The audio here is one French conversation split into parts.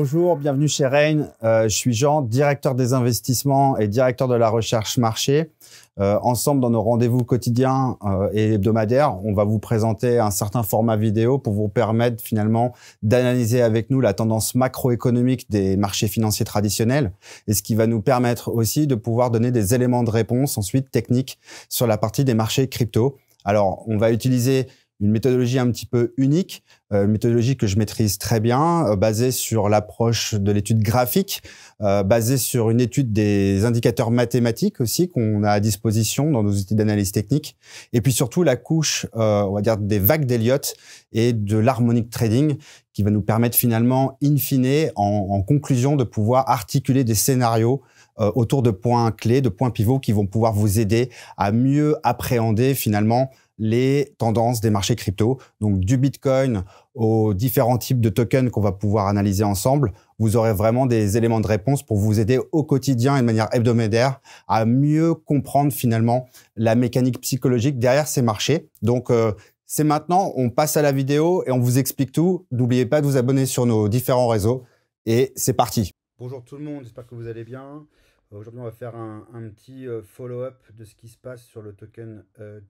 Bonjour, bienvenue chez Rain. Euh, je suis Jean, directeur des investissements et directeur de la recherche marché. Euh, ensemble, dans nos rendez-vous quotidiens euh, et hebdomadaires, on va vous présenter un certain format vidéo pour vous permettre finalement d'analyser avec nous la tendance macroéconomique des marchés financiers traditionnels et ce qui va nous permettre aussi de pouvoir donner des éléments de réponse ensuite techniques sur la partie des marchés crypto. Alors, on va utiliser une méthodologie un petit peu unique, euh, une méthodologie que je maîtrise très bien, euh, basée sur l'approche de l'étude graphique, euh, basée sur une étude des indicateurs mathématiques aussi qu'on a à disposition dans nos outils d'analyse technique, et puis surtout la couche, on va dire, des vagues d'Elliott et de l'harmonic trading qui va nous permettre finalement, in fine, en, en conclusion, de pouvoir articuler des scénarios autour de points clés, de points pivots qui vont pouvoir vous aider à mieux appréhender finalement les tendances des marchés crypto. Donc du Bitcoin aux différents types de tokens qu'on va pouvoir analyser ensemble, vous aurez vraiment des éléments de réponse pour vous aider au quotidien et de manière hebdomadaire à mieux comprendre finalement la mécanique psychologique derrière ces marchés. Donc euh, c'est maintenant, on passe à la vidéo et on vous explique tout. N'oubliez pas de vous abonner sur nos différents réseaux et c'est parti. Bonjour tout le monde, j'espère que vous allez bien. Aujourd'hui, on va faire un, petit euh, follow-up de ce qui se passe sur le token euh,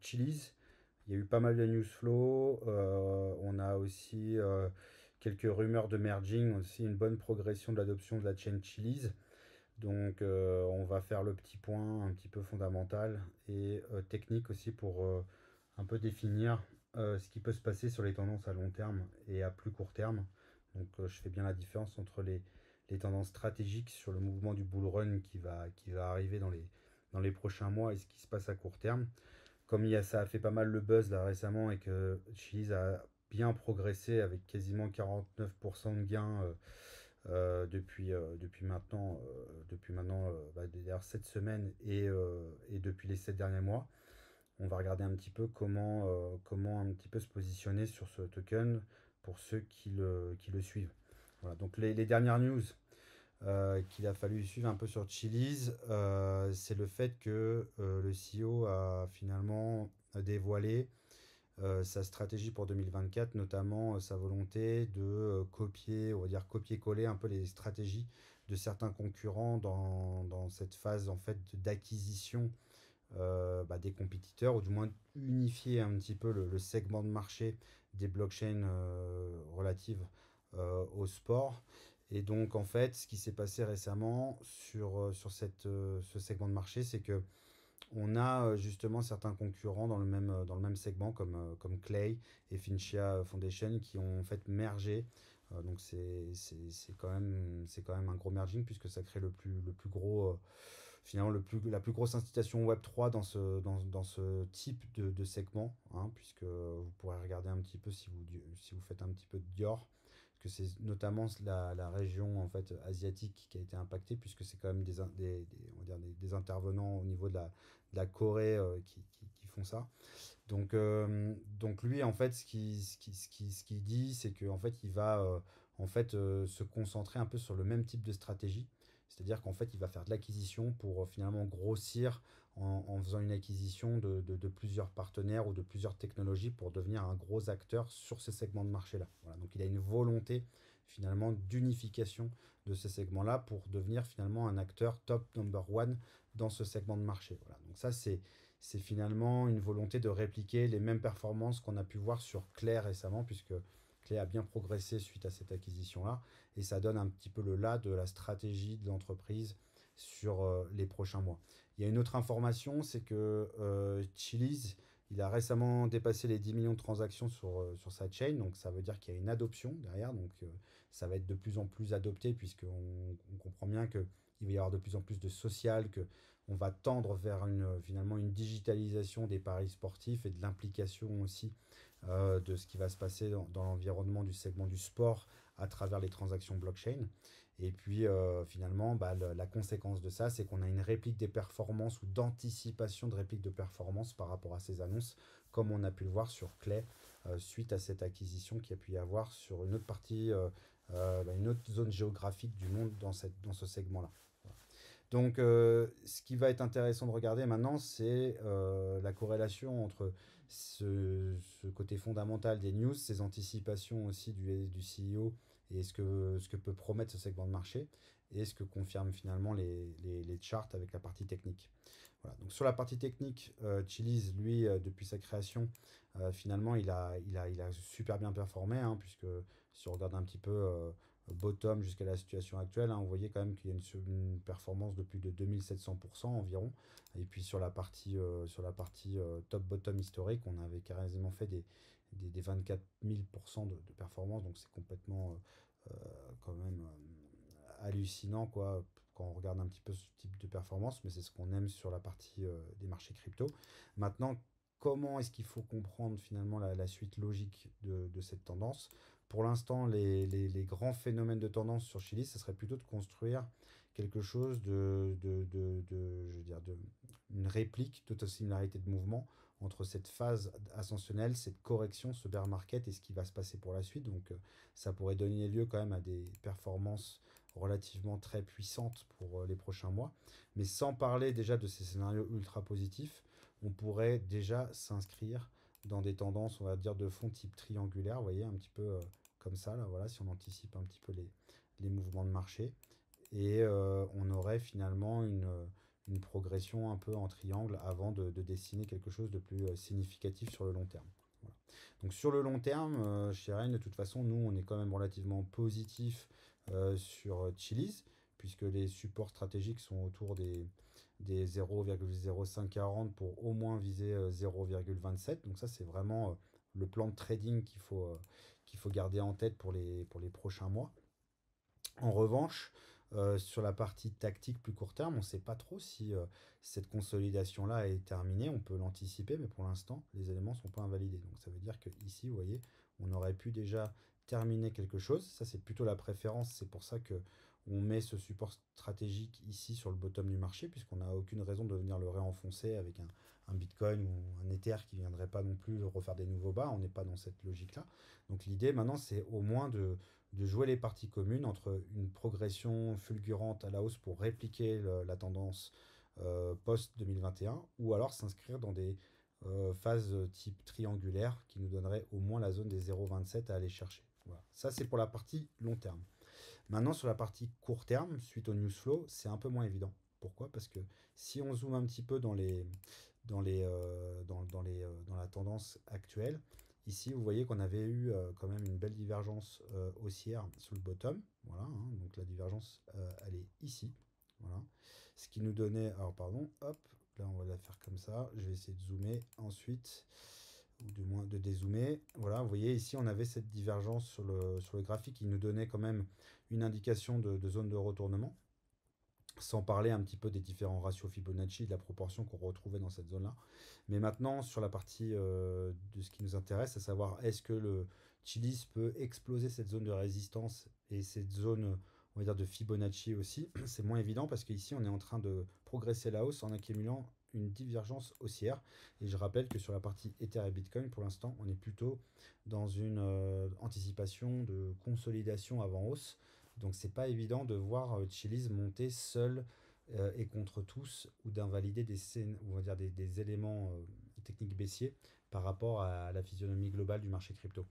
il y a eu pas mal de news flow. Euh, on a aussi euh, quelques rumeurs de merging, aussi une bonne progression de l'adoption de la chaîne Chili's. Donc euh, on va faire le petit point un petit peu fondamental et technique aussi pour un peu définir ce qui peut se passer sur les tendances à long terme et à plus court terme. Donc je fais bien la différence entre les, tendances stratégiques sur le mouvement du bull run qui va, qui va arriver dans les prochains mois et ce qui se passe à court terme comme il y a, ça a fait pas mal le buzz là récemment et que Chili's a bien progressé avec quasiment 49% de gains euh, euh, depuis, euh, depuis maintenant, depuis maintenant cette bah, semaine et, depuis les 7 derniers mois. On va regarder un petit peu comment, comment un petit peu se positionner sur ce token pour ceux qui le, qui le suivent. Voilà, donc les dernières news, euh, qu'il a fallu suivre un peu sur Chili's, euh, c'est le fait que euh, le CEO a finalement dévoilé sa stratégie pour 2024, notamment sa volonté de copier, on va dire copier-coller un peu les stratégies de certains concurrents dans, cette phase en fait d'acquisition bah, des compétiteurs, ou du moins unifier un petit peu le, segment de marché des blockchains relatives au sport. Et donc, en fait, ce qui s'est passé récemment sur, euh, sur cette, euh, ce segment de marché, c'est que on a euh, justement certains concurrents dans le même, dans le même segment, comme, comme Clay et Finchia Foundation, qui ont en fait mergé. donc, c'est quand, même, quand même un gros merging, puisque ça crée le plus, le plus gros, finalement, le plus, la plus grosse incitation Web3 dans ce, dans, dans ce type de, de segment, hein, puisque vous pourrez regarder un petit peu si vous, si vous faites un petit peu de Dior que c'est notamment la, région en fait asiatique qui a été impactée puisque c'est quand même des, des, intervenants au niveau de la, la Corée euh, qui, font ça. Donc, euh, donc lui en fait ce qui ce qui, dit c'est que en fait il va euh, en fait se concentrer un peu sur le même type de stratégie. C'est-à-dire qu'en fait, il va faire de l'acquisition pour finalement grossir en, faisant une acquisition de, plusieurs partenaires ou de plusieurs technologies pour devenir un gros acteur sur ces segments de marché-là. Voilà, donc il a une volonté finalement d'unification de ces segments-là pour devenir finalement un acteur top number one dans ce segment de marché. Voilà. Donc ça, c'est, c'est finalement une volonté de répliquer les mêmes performances qu'on a pu voir sur Claire récemment, puisque Claire a bien progressé suite à cette acquisition-là, et ça donne un petit peu le là de la stratégie de l'entreprise sur euh, les prochains mois. Il y a une autre information, c'est que euh, Chili's, il a récemment dépassé les 10 millions de transactions sur, euh, sa chaîne. donc ça veut dire qu'il y a une adoption derrière, donc euh, ça va être de plus en plus adopté, puisqu'on comprend bien qu'il va y avoir de plus en plus de social, que on va tendre vers une, euh, finalement une digitalisation des paris sportifs et de l'implication aussi de ce qui va se passer dans l'environnement du segment du sport à travers les transactions blockchain. Et puis euh, finalement, bah, la conséquence de ça, c'est qu'on a une réplique des performances ou d'anticipation de réplique de performance par rapport à ces annonces, comme on a pu le voir sur Clay euh, suite à cette acquisition qui a pu y avoir sur une autre partie, euh, bah, une autre zone géographique du monde dans, cette, dans ce segment-là. Donc, euh, ce qui va être intéressant de regarder maintenant, c'est euh, la corrélation entre ce, côté fondamental des news, ces anticipations aussi du, du CEO et ce que, ce que peut promettre ce segment de marché et ce que confirment finalement les, charts avec la partie technique. Voilà. Donc sur la partie technique, euh, Chili's, lui, depuis sa création, finalement, il a, il, il a super bien performé, hein, puisque si on regarde un petit peu bottom jusqu'à la situation actuelle. Hein, on voyait quand même qu'il y a une, performance de plus de 2700% environ. Et puis sur la partie, euh, sur la partie euh, top-bottom historique, on avait carrément fait des, des, 24 000% de, performance. Donc c'est complètement euh, quand même hallucinant quoi, quand on regarde un petit peu ce type de performance. Mais c'est ce qu'on aime sur la partie des marchés crypto. Maintenant, comment est-ce qu'il faut comprendre finalement la, suite logique de, cette tendance. Pour l'instant, les, grands phénomènes de tendance sur Chili, ce serait plutôt de construire quelque chose de, de, de, de je veux dire, une réplique d'autosimilarité de mouvement entre cette phase ascensionnelle, cette correction, ce bear market et ce qui va se passer pour la suite. Donc, euh, ça pourrait donner lieu quand même à des performances relativement très puissantes pour euh, les prochains mois. Mais sans parler déjà de ces scénarios ultra positifs, on pourrait déjà s'inscrire dans des tendances, on va dire, de fond type triangulaire, vous voyez, un petit peu euh, comme ça, là, voilà, si on anticipe un petit peu les, les mouvements de marché. Et euh, on aurait finalement euh, une, progression un peu en triangle avant de, dessiner quelque chose de plus significatif sur le long terme. Donc sur le long terme, euh, de toute façon, nous, on est quand même relativement positif sur Chili's, puisque les supports stratégiques sont autour des, des 0,0540 pour au moins viser 0,27. Euh, Donc ça, c'est vraiment euh, le plan de trading qu'il faut, euh, qu'il faut garder en tête pour les, pour les prochains mois. En revanche, sur la partie tactique plus court terme, on ne sait pas trop si cette consolidation-là est terminée. On peut l'anticiper, mais pour l'instant, les éléments ne sont pas invalidés. Donc ça veut dire que ici, vous voyez, on aurait pu déjà terminer quelque chose. Ça, c'est plutôt la préférence. C'est pour ça que on met ce support stratégique ici sur le bottom du marché, puisqu'on n'a aucune raison de venir le réenfoncer avec un, Bitcoin ou un Ether qui ne viendrait pas non plus refaire des nouveaux bas. On n'est pas dans cette logique-là. Donc l'idée maintenant, c'est au moins de, jouer les parties communes entre une progression fulgurante à la hausse pour répliquer la tendance euh, post-2021, ou alors s'inscrire dans des euh, phases type triangulaire qui nous donnerait au moins la zone des 0,27 à aller chercher. Voilà. Ça, c'est pour la partie long terme. Maintenant, sur la partie court terme, suite au news flow, c'est un peu moins évident. Pourquoi Parce que si on zoome un petit peu dans, les, dans, les, euh, dans, les, euh, dans la tendance actuelle, ici vous voyez qu'on avait eu euh, quand même une belle divergence haussière sur le bottom. Voilà, hein, donc la divergence, elle est ici. Voilà. Ce qui nous donnait, alors pardon, hop, là on va la faire comme ça. Je vais essayer de zoomer. Ensuite, du moins de dézoomer. Voilà, vous voyez ici, on avait cette divergence sur le, sur le graphique qui nous donnait quand même une indication de, zone de retournement, sans parler un petit peu des différents ratios Fibonacci, de la proportion qu'on retrouvait dans cette zone-là. Mais maintenant, sur la partie euh, de ce qui nous intéresse, à savoir est-ce que le Chilis peut exploser cette zone de résistance et cette zone on va dire de Fibonacci aussi, c'est moins évident parce qu'ici on est en train de progresser la hausse en accumulant une divergence haussière. Et je rappelle que sur la partie Ether et Bitcoin, pour l'instant, on est plutôt dans une euh, anticipation de consolidation avant hausse. Donc c'est pas évident de voir euh, Chilis monter seul euh, et contre tous ou d'invalider des, on va dire des, éléments techniques baissiers par rapport à, la physionomie globale du marché crypto.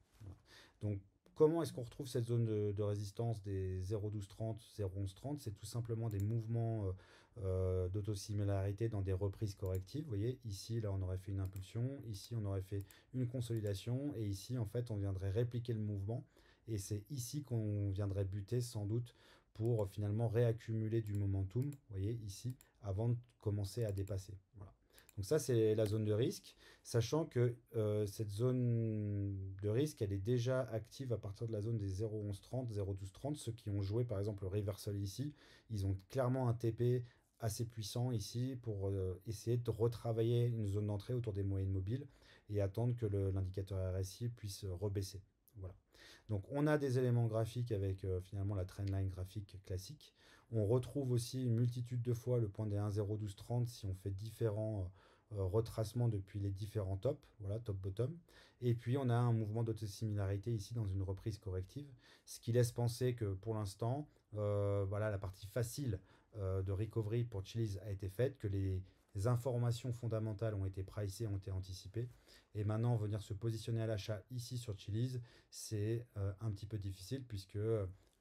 Donc Comment est-ce qu'on retrouve cette zone de, résistance des 0,1230, 0,1130 C'est tout simplement des mouvements euh, euh, d'autosimilarité dans des reprises correctives. Vous voyez, ici, là, on aurait fait une impulsion, ici, on aurait fait une consolidation, et ici, en fait, on viendrait répliquer le mouvement. Et c'est ici qu'on viendrait buter, sans doute, pour finalement réaccumuler du momentum, vous voyez, ici, avant de commencer à dépasser. Voilà. Donc ça, c'est la zone de risque, sachant que euh, cette zone de risque, elle est déjà active à partir de la zone des 0,1130, 0,1230. Ceux qui ont joué, par exemple, le reversal ici, ils ont clairement un TP assez puissant ici pour euh, essayer de retravailler une zone d'entrée autour des moyennes mobiles et attendre que l'indicateur RSI puisse rebaisser. Voilà. Donc on a des éléments graphiques avec euh, finalement la trendline graphique classique. On retrouve aussi une multitude de fois le point des 1,012,30 si on fait différents, euh, retracement depuis les différents tops, voilà, top-bottom. Et puis on a un mouvement d'autosimilarité ici dans une reprise corrective, ce qui laisse penser que pour l'instant, euh, voilà, la partie facile euh, de recovery pour Chili's a été faite, que les informations fondamentales ont été pricées, ont été anticipées. Et maintenant, venir se positionner à l'achat ici sur Chili's, c'est un petit peu difficile puisque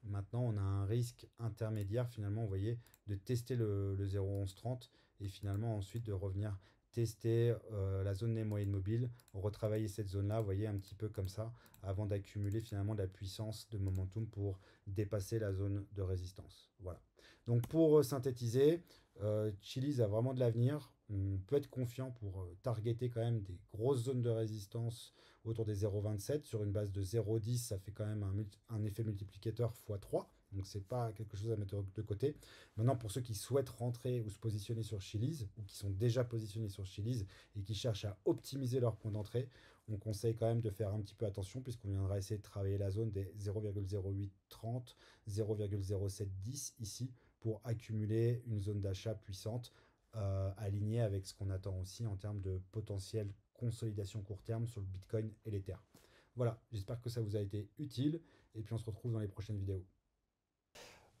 maintenant on a un risque intermédiaire finalement, vous voyez, de tester le, le 0,1130 et finalement ensuite de revenir tester euh, la zone des moyennes mobiles, retravailler cette zone-là, vous voyez, un petit peu comme ça, avant d'accumuler finalement de la puissance de momentum pour dépasser la zone de résistance. Voilà. Donc pour euh, synthétiser, euh, a vraiment de l'avenir. On peut être confiant pour euh, targeter quand même des grosses zones de résistance autour des 0,27. Sur une base de 0,10, ça fait quand même un, un effet multiplicateur x3. Donc ce n'est pas quelque chose à mettre de côté. Maintenant, pour ceux qui souhaitent rentrer ou se positionner sur Chili's, ou qui sont déjà positionnés sur Chili's et qui cherchent à optimiser leur point d'entrée, on conseille quand même de faire un petit peu attention puisqu'on viendra essayer de travailler la zone des 0,0830, 0,0710 ici pour accumuler une zone d'achat puissante euh, alignée avec ce qu'on attend aussi en termes de potentiel consolidation court terme sur le Bitcoin et l'Ether. Voilà, j'espère que ça vous a été utile et puis on se retrouve dans les prochaines vidéos.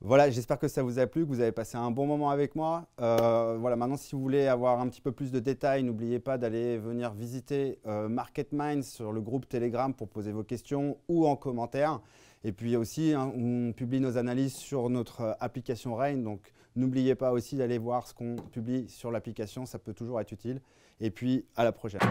Voilà, j'espère que ça vous a plu, que vous avez passé un bon moment avec moi. Euh, voilà, maintenant, si vous voulez avoir un petit peu plus de détails, n'oubliez pas d'aller venir visiter MarketMind euh, Market Minds sur le groupe Telegram pour poser vos questions ou en commentaire. Et puis aussi, hein, on publie nos analyses sur notre euh, application Rain. Donc, n'oubliez pas aussi d'aller voir ce qu'on publie sur l'application. Ça peut toujours être utile. Et puis, à la prochaine.